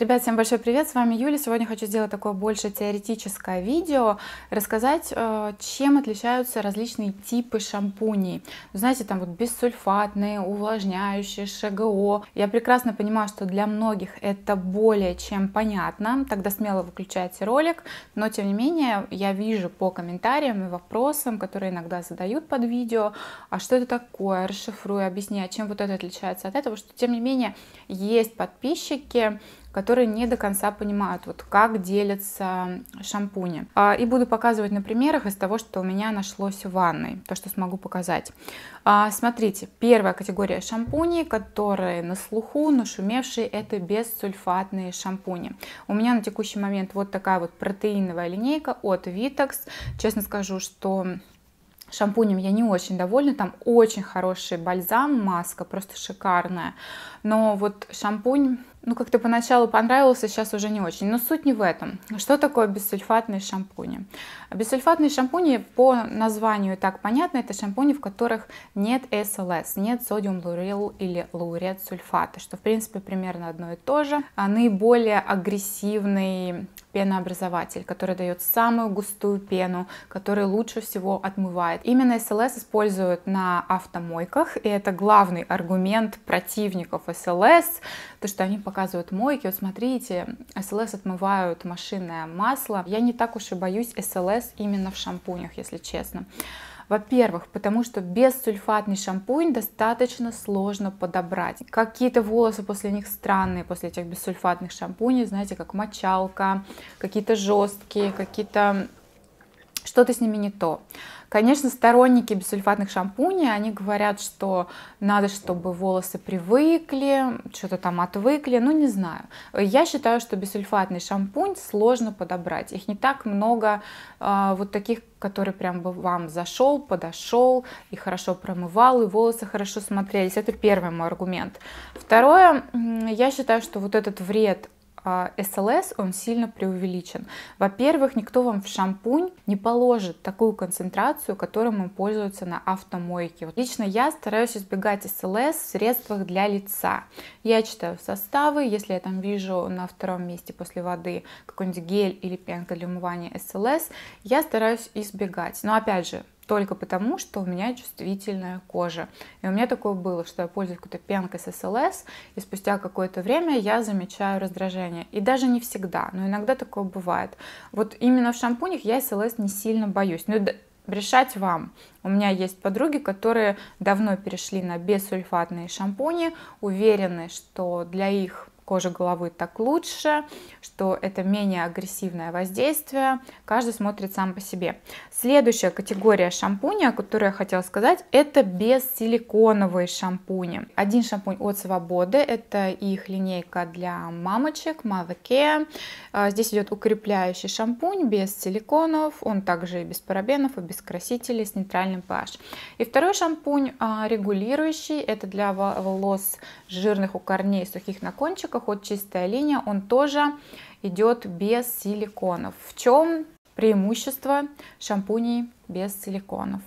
Ребят, всем большой привет, с вами Юля. Сегодня хочу сделать такое больше теоретическое видео, рассказать, э, чем отличаются различные типы шампуней. Знаете, там вот бессульфатные, увлажняющие, ШГО. Я прекрасно понимаю, что для многих это более чем понятно, тогда смело выключайте ролик, но тем не менее я вижу по комментариям и вопросам, которые иногда задают под видео, а что это такое, расшифруй, объясняй, чем вот это отличается от этого, что тем не менее есть подписчики, которые не до конца понимают, вот как делятся шампуни. А, и буду показывать на примерах из того, что у меня нашлось в ванной, то, что смогу показать. А, смотрите, первая категория шампуней, которые на слуху, нашумевшие, это бессульфатные шампуни. У меня на текущий момент вот такая вот протеиновая линейка от Vitex. Честно скажу, что Шампунем я не очень довольна, там очень хороший бальзам, маска, просто шикарная. Но вот шампунь ну, как-то поначалу понравился, а сейчас уже не очень. Но суть не в этом. Что такое бессульфатные шампуни? Бессульфатные шампуни по названию так понятно, это шампуни, в которых нет СЛС, нет содиум лаурил или лаурет сульфата, что, в принципе, примерно одно и то же. А наиболее агрессивный пенообразователь, который дает самую густую пену, который лучше всего отмывает. Именно СЛС используют на автомойках, и это главный аргумент противников СЛС, то, что они показывают мойки. Вот смотрите, СЛС отмывают машинное масло. Я не так уж и боюсь СЛС именно в шампунях, если честно. Во-первых, потому что бессульфатный шампунь достаточно сложно подобрать. Какие-то волосы после них странные, после этих бессульфатных шампуней, знаете, как мочалка, какие-то жесткие, какие-то что-то с ними не то. Конечно, сторонники бессульфатных шампуней, они говорят, что надо, чтобы волосы привыкли, что-то там отвыкли, ну не знаю. Я считаю, что бессульфатный шампунь сложно подобрать. Их не так много э, вот таких, которые прям бы вам зашел, подошел и хорошо промывал, и волосы хорошо смотрелись. Это первый мой аргумент. Второе, я считаю, что вот этот вред СЛС, а, он сильно преувеличен. Во-первых, никто вам в шампунь не положит такую концентрацию, которой мы пользуются на автомойке. Вот лично я стараюсь избегать СЛС в средствах для лица. Я читаю составы, если я там вижу на втором месте после воды какой-нибудь гель или пенка для умывания СЛС, я стараюсь избегать. Но опять же, только потому, что у меня чувствительная кожа. И у меня такое было, что я пользуюсь какой-то пенкой с СЛС, и спустя какое-то время я замечаю раздражение. И даже не всегда, но иногда такое бывает. Вот именно в шампунях я СЛС не сильно боюсь. Но ну, решать вам. У меня есть подруги, которые давно перешли на бессульфатные шампуни, уверены, что для их кожи головы так лучше, что это менее агрессивное воздействие. Каждый смотрит сам по себе. Следующая категория шампуня, о которой я хотела сказать, это бессиликоновые шампуни. Один шампунь от Свободы, это их линейка для мамочек, Mothercare. А, здесь идет укрепляющий шампунь без силиконов, он также и без парабенов, и без красителей, с нейтральным pH. И второй шампунь а, регулирующий, это для волос жирных у корней, сухих на кончиках, от чистая линия, он тоже идет без силиконов. В чем преимущество шампуней без силиконов?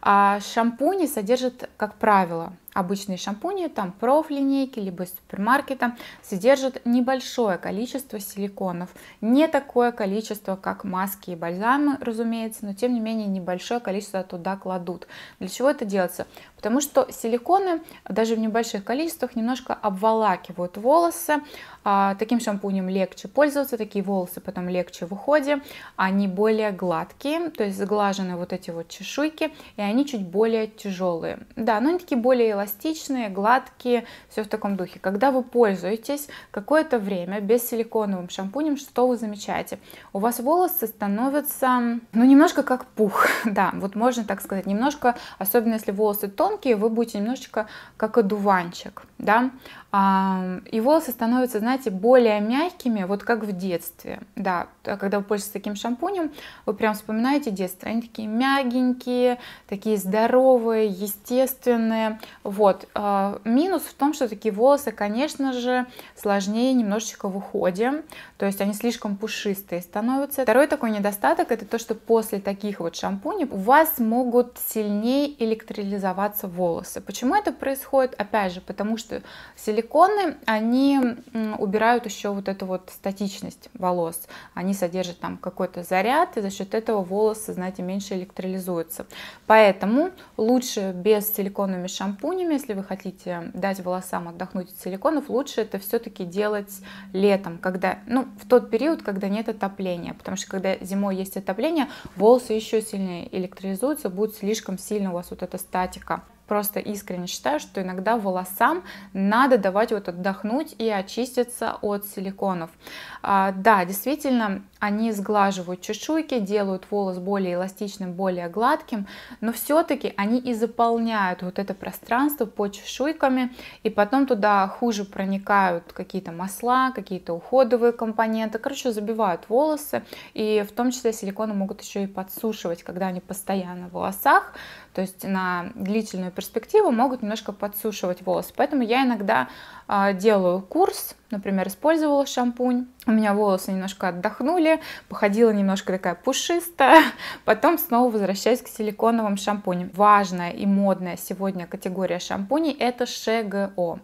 А шампуни содержат, как правило, Обычные шампуни, там проф линейки, либо из супермаркета, содержат небольшое количество силиконов. Не такое количество, как маски и бальзамы, разумеется, но тем не менее небольшое количество туда кладут. Для чего это делается? Потому что силиконы даже в небольших количествах немножко обволакивают волосы. А, таким шампунем легче пользоваться, такие волосы потом легче в уходе. Они более гладкие, то есть сглажены вот эти вот чешуйки, и они чуть более тяжелые. Да, но они такие более эластичные эластичные, гладкие, все в таком духе. Когда вы пользуетесь какое-то время без силиконовым шампунем, что вы замечаете? У вас волосы становятся, ну, немножко как пух, да, вот можно так сказать, немножко, особенно если волосы тонкие, вы будете немножечко как одуванчик, да, а, и волосы становятся, знаете, более мягкими, вот как в детстве, да, а когда вы пользуетесь таким шампунем, вы прям вспоминаете детство, они такие мягенькие, такие здоровые, естественные, вот. Э, минус в том, что такие волосы, конечно же, сложнее немножечко в уходе, то есть они слишком пушистые становятся. Второй такой недостаток это то, что после таких вот шампуней у вас могут сильнее электролизоваться волосы. Почему это происходит? Опять же, потому что силиконы, они убирают еще вот эту вот статичность волос. Они содержат там какой-то заряд, и за счет этого волосы, знаете, меньше электролизуются. Поэтому лучше без силиконовыми шампунями ливнями, если вы хотите дать волосам отдохнуть от силиконов, лучше это все-таки делать летом, когда, ну, в тот период, когда нет отопления, потому что когда зимой есть отопление, волосы еще сильнее электризуются, будет слишком сильно у вас вот эта статика просто искренне считаю, что иногда волосам надо давать вот отдохнуть и очиститься от силиконов. А, да, действительно, они сглаживают чешуйки, делают волос более эластичным, более гладким, но все-таки они и заполняют вот это пространство под чешуйками, и потом туда хуже проникают какие-то масла, какие-то уходовые компоненты, короче, забивают волосы, и в том числе силиконы могут еще и подсушивать, когда они постоянно в волосах, то есть на длительную перспективу могут немножко подсушивать волосы, поэтому я иногда а, делаю курс, например, использовала шампунь, у меня волосы немножко отдохнули, походила немножко такая пушистая, потом снова возвращаюсь к силиконовым шампуням. Важная и модная сегодня категория шампуней это ШГО.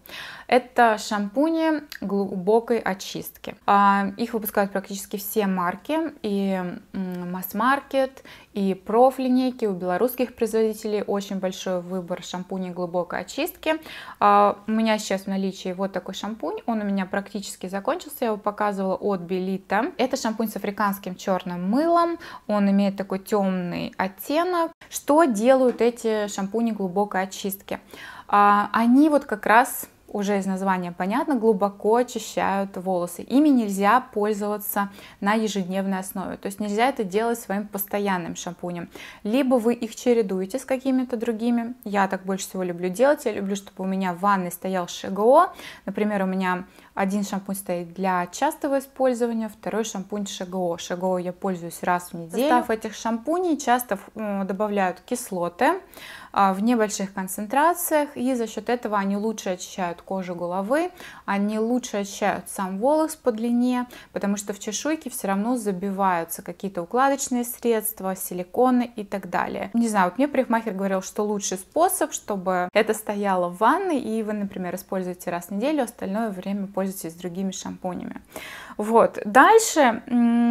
Это шампуни глубокой очистки. А, их выпускают практически все марки, и масс-маркет, и про линейки у белорусских производителей очень большой выбор шампуней глубокой очистки. А, у меня сейчас в наличии вот такой шампунь, он у меня практически закончился, я его показывала от Белита. Это шампунь с африканским черным мылом, он имеет такой темный оттенок. Что делают эти шампуни глубокой очистки? А, они вот как раз уже из названия понятно, глубоко очищают волосы. Ими нельзя пользоваться на ежедневной основе, то есть нельзя это делать своим постоянным шампунем. Либо вы их чередуете с какими-то другими, я так больше всего люблю делать, я люблю, чтобы у меня в ванной стоял ШГО, например, у меня один шампунь стоит для частого использования, второй шампунь ШГО. ШГО я пользуюсь раз в неделю. В состав этих шампуней часто добавляют кислоты, а, в небольших концентрациях, и за счет этого они лучше очищают кожу головы, они лучше очищают сам волос по длине, потому что в чешуйке все равно забиваются какие-то укладочные средства, силиконы и так далее. Не знаю, вот мне парикмахер говорил, что лучший способ, чтобы это стояло в ванной, и вы, например, используете раз в неделю, остальное время пользуетесь другими шампунями. Вот. Дальше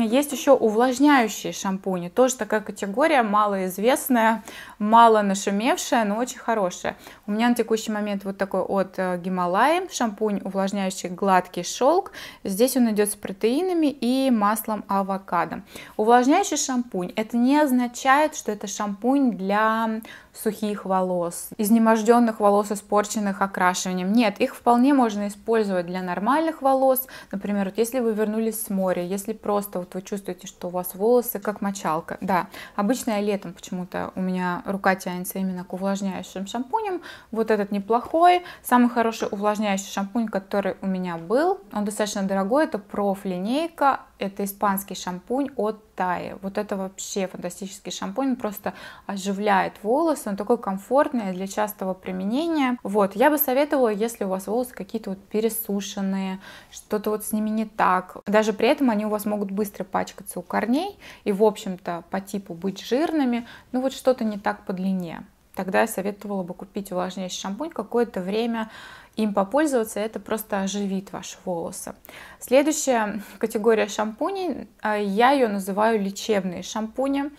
есть еще увлажняющие шампуни, тоже такая категория малоизвестная, мало нашумевшая, потемневшая, но очень хорошая. У меня на текущий момент вот такой от э, Гималаи, шампунь увлажняющий гладкий шелк. Здесь он идет с протеинами и маслом авокадо. Увлажняющий шампунь, это не означает, что это шампунь для сухих волос, изнеможденных волос, испорченных окрашиванием. Нет, их вполне можно использовать для нормальных волос. Например, вот если вы вернулись с моря, если просто вот вы чувствуете, что у вас волосы как мочалка. Да, обычно я летом почему-то у меня рука тянется именно к увлажняющим шампуням. Вот этот неплохой, самый хороший увлажняющий шампунь, который у меня был. Он достаточно дорогой, это проф линейка это испанский шампунь от Таи. Вот это вообще фантастический шампунь, он просто оживляет волосы, он такой комфортный для частого применения. Вот, я бы советовала, если у вас волосы какие-то вот пересушенные, что-то вот с ними не так. Даже при этом они у вас могут быстро пачкаться у корней и, в общем-то, по типу быть жирными, ну вот что-то не так по длине тогда я советовала бы купить увлажняющий шампунь, какое-то время им попользоваться, это просто оживит ваши волосы. Следующая категория шампуней, а, я ее называю лечебные шампуни.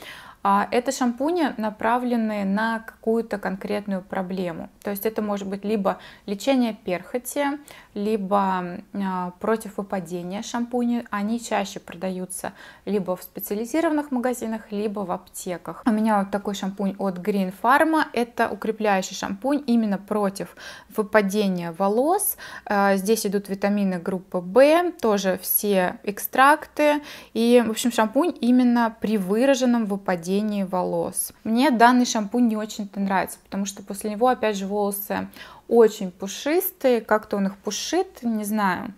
А это шампуни направленные на какую-то конкретную проблему. То есть это может быть либо лечение перхоти, либо а, против выпадения шампуни. Они чаще продаются либо в специализированных магазинах, либо в аптеках. У меня вот такой шампунь от Green Pharma. Это укрепляющий шампунь именно против выпадения волос. А, здесь идут витамины группы В, тоже все экстракты. И, в общем, шампунь именно при выраженном выпадении выпадении волос. Мне данный шампунь не очень-то нравится, потому что после него, опять же, волосы очень пушистые, как-то он их пушит, не знаю.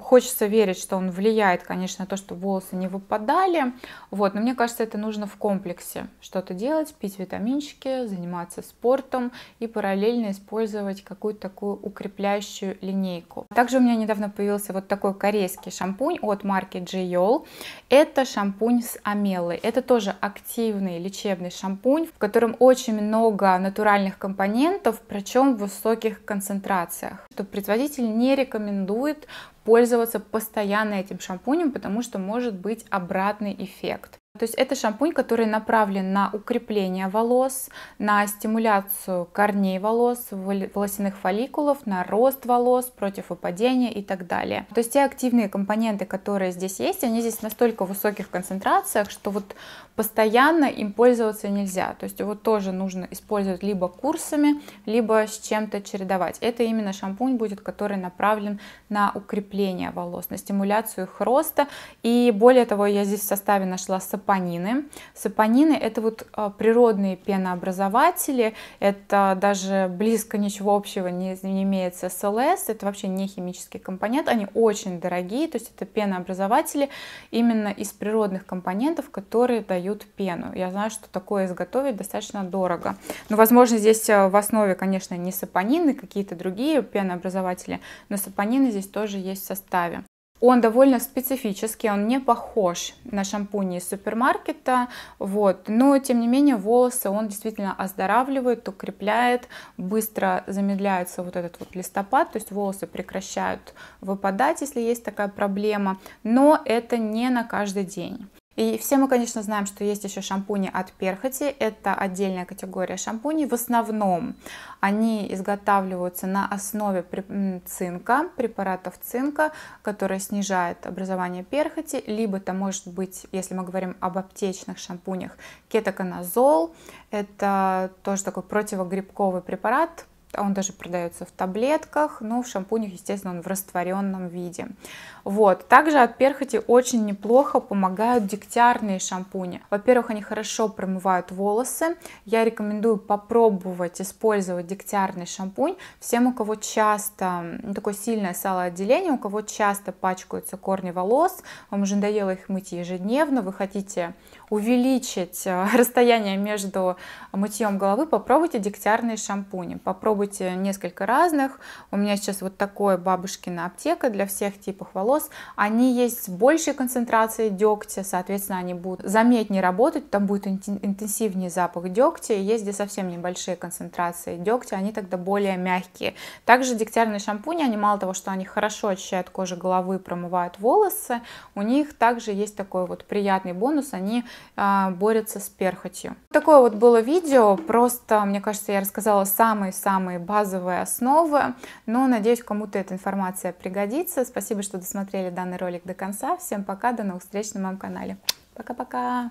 Хочется верить, что он влияет, конечно, на то, что волосы не выпадали. Вот. Но мне кажется, это нужно в комплексе что-то делать, пить витаминчики, заниматься спортом и параллельно использовать какую-то такую укрепляющую линейку. Также у меня недавно появился вот такой корейский шампунь от марки Jiyol. Это шампунь с амелой. Это тоже активный лечебный шампунь, в котором очень много натуральных компонентов, причем в высоких концентрациях. Что производитель не рекомендует пользоваться постоянно этим шампунем, потому что может быть обратный эффект. То есть это шампунь, который направлен на укрепление волос, на стимуляцию корней волос, волосяных фолликулов, на рост волос, против выпадения и так далее. То есть те активные компоненты, которые здесь есть, они здесь настолько в высоких концентрациях, что вот постоянно им пользоваться нельзя. То есть его тоже нужно использовать либо курсами, либо с чем-то чередовать. Это именно шампунь будет, который направлен на укрепление волос, на стимуляцию их роста. И более того, я здесь в составе нашла саппорт сапонины. Сапонины это вот э, природные пенообразователи, это даже близко ничего общего не, не имеет с СЛС, это вообще не химический компонент, они очень дорогие, то есть это пенообразователи именно из природных компонентов, которые дают пену. Я знаю, что такое изготовить достаточно дорого. Но, возможно, здесь э, в основе, конечно, не сапонины, какие-то другие пенообразователи, но сапонины здесь тоже есть в составе. Он довольно специфический, он не похож на шампуни из супермаркета, вот. но тем не менее волосы он действительно оздоравливает, укрепляет, быстро замедляется вот этот вот листопад, то есть волосы прекращают выпадать, если есть такая проблема, но это не на каждый день. И все мы, конечно, знаем, что есть еще шампуни от перхоти. Это отдельная категория шампуней. В основном они изготавливаются на основе цинка, препаратов цинка, которые снижают образование перхоти. Либо это может быть, если мы говорим об аптечных шампунях, кетоконазол. Это тоже такой противогрибковый препарат, а он даже продается в таблетках, но ну, в шампунях, естественно, он в растворенном виде. Вот. Также от перхоти очень неплохо помогают дегтярные шампуни. Во-первых, они хорошо промывают волосы. Я рекомендую попробовать использовать дегтярный шампунь всем, у кого часто ну, такое сильное салоотделение, у кого часто пачкаются корни волос, вам уже надоело их мыть ежедневно, вы хотите увеличить э, расстояние между мытьем головы, попробуйте дегтярные шампуни, попробуйте попробуйте э, несколько разных. У меня сейчас вот такое бабушкина аптека для всех типов волос. Они есть с большей концентрацией дегтя, соответственно, они будут заметнее работать, там будет интенсивнее запах дегтя. Есть где совсем небольшие концентрации дегтя, они тогда более мягкие. Также дегтярные шампуни, они мало того, что они хорошо очищают кожу головы, промывают волосы, у них также есть такой вот приятный бонус, они э, борются с перхотью. Такое вот было видео, просто, мне кажется, я рассказала самые-самые самые базовые основы. Но надеюсь, кому-то эта информация пригодится. Спасибо, что досмотрели данный ролик до конца. Всем пока, до новых встреч на моем канале. Пока-пока!